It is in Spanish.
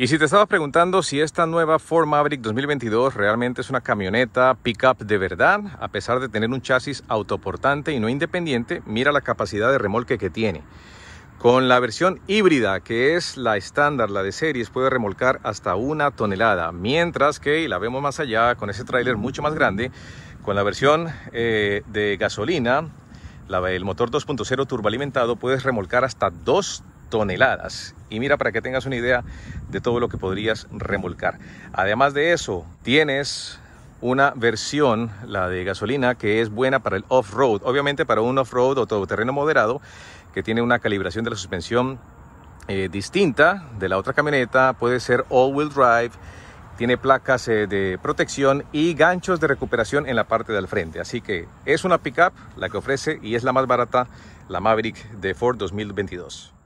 Y si te estabas preguntando si esta nueva Ford Maverick 2022 realmente es una camioneta pickup de verdad, a pesar de tener un chasis autoportante y no independiente, mira la capacidad de remolque que tiene. Con la versión híbrida, que es la estándar, la de series, puede remolcar hasta una tonelada, mientras que, y la vemos más allá, con ese tráiler mucho más grande, con la versión eh, de gasolina, la, el motor 2.0 turboalimentado, puedes remolcar hasta 2 toneladas. Y mira para que tengas una idea de todo lo que podrías remolcar. Además de eso, tienes una versión, la de gasolina, que es buena para el off-road. Obviamente para un off-road o todo terreno moderado, que tiene una calibración de la suspensión eh, distinta de la otra camioneta, puede ser all-wheel drive, tiene placas eh, de protección y ganchos de recuperación en la parte del frente. Así que es una pickup la que ofrece y es la más barata, la Maverick de Ford 2022.